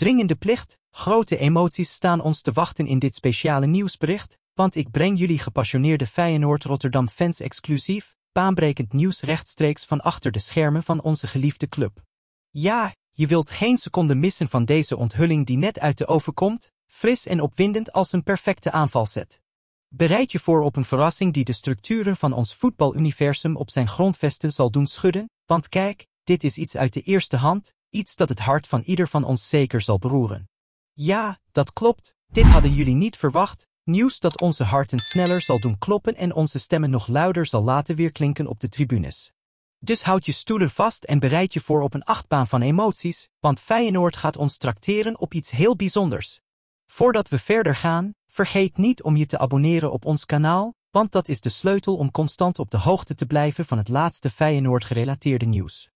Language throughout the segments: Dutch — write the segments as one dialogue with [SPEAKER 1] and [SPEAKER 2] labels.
[SPEAKER 1] dringende plicht, grote emoties staan ons te wachten in dit speciale nieuwsbericht, want ik breng jullie gepassioneerde Feyenoord Rotterdam fans exclusief, baanbrekend nieuws rechtstreeks van achter de schermen van onze geliefde club. Ja, je wilt geen seconde missen van deze onthulling die net uit de oven komt, fris en opwindend als een perfecte aanvalzet. Bereid je voor op een verrassing die de structuren van ons voetbaluniversum op zijn grondvesten zal doen schudden, want kijk, dit is iets uit de eerste hand, iets dat het hart van ieder van ons zeker zal beroeren. Ja, dat klopt, dit hadden jullie niet verwacht, nieuws dat onze harten sneller zal doen kloppen en onze stemmen nog luider zal laten weerklinken op de tribunes. Dus houd je stoelen vast en bereid je voor op een achtbaan van emoties, want Feyenoord gaat ons trakteren op iets heel bijzonders. Voordat we verder gaan, vergeet niet om je te abonneren op ons kanaal, want dat is de sleutel om constant op de hoogte te blijven van het laatste Feyenoord-gerelateerde nieuws.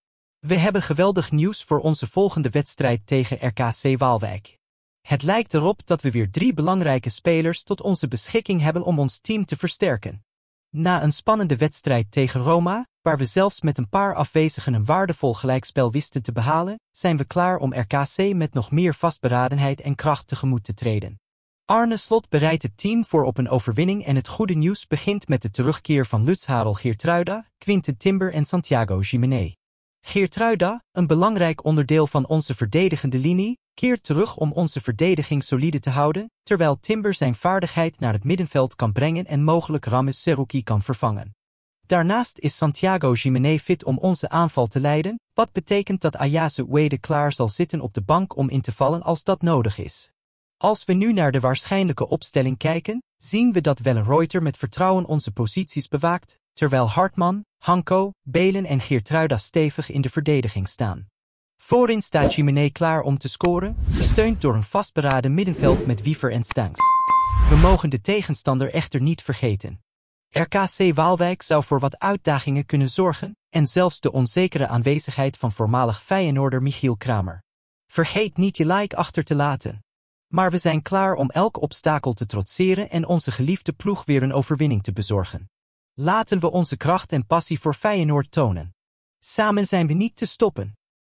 [SPEAKER 1] We hebben geweldig nieuws voor onze volgende wedstrijd tegen RKC Waalwijk. Het lijkt erop dat we weer drie belangrijke spelers tot onze beschikking hebben om ons team te versterken. Na een spannende wedstrijd tegen Roma, waar we zelfs met een paar afwezigen een waardevol gelijkspel wisten te behalen, zijn we klaar om RKC met nog meer vastberadenheid en kracht tegemoet te treden. Arne Slot bereidt het team voor op een overwinning en het goede nieuws begint met de terugkeer van Lutz Harel Geertruida, Quinten Timber en Santiago Jiménez. Geertruida, een belangrijk onderdeel van onze verdedigende linie, keert terug om onze verdediging solide te houden, terwijl Timber zijn vaardigheid naar het middenveld kan brengen en mogelijk Rames Seruki kan vervangen. Daarnaast is Santiago Jiménez fit om onze aanval te leiden, wat betekent dat Ayase Wade klaar zal zitten op de bank om in te vallen als dat nodig is. Als we nu naar de waarschijnlijke opstelling kijken, zien we dat Welle met vertrouwen onze posities bewaakt, terwijl Hartman, Hanko, Belen en Geertruida stevig in de verdediging staan. Voorin staat Jiménez klaar om te scoren, gesteund door een vastberaden middenveld met Wiever en Stanks. We mogen de tegenstander echter niet vergeten. RKC Waalwijk zou voor wat uitdagingen kunnen zorgen en zelfs de onzekere aanwezigheid van voormalig Feyenoorder Michiel Kramer. Vergeet niet je like achter te laten. Maar we zijn klaar om elk obstakel te trotseren en onze geliefde ploeg weer een overwinning te bezorgen. Laten we onze kracht en passie voor Feyenoord tonen. Samen zijn we niet te stoppen.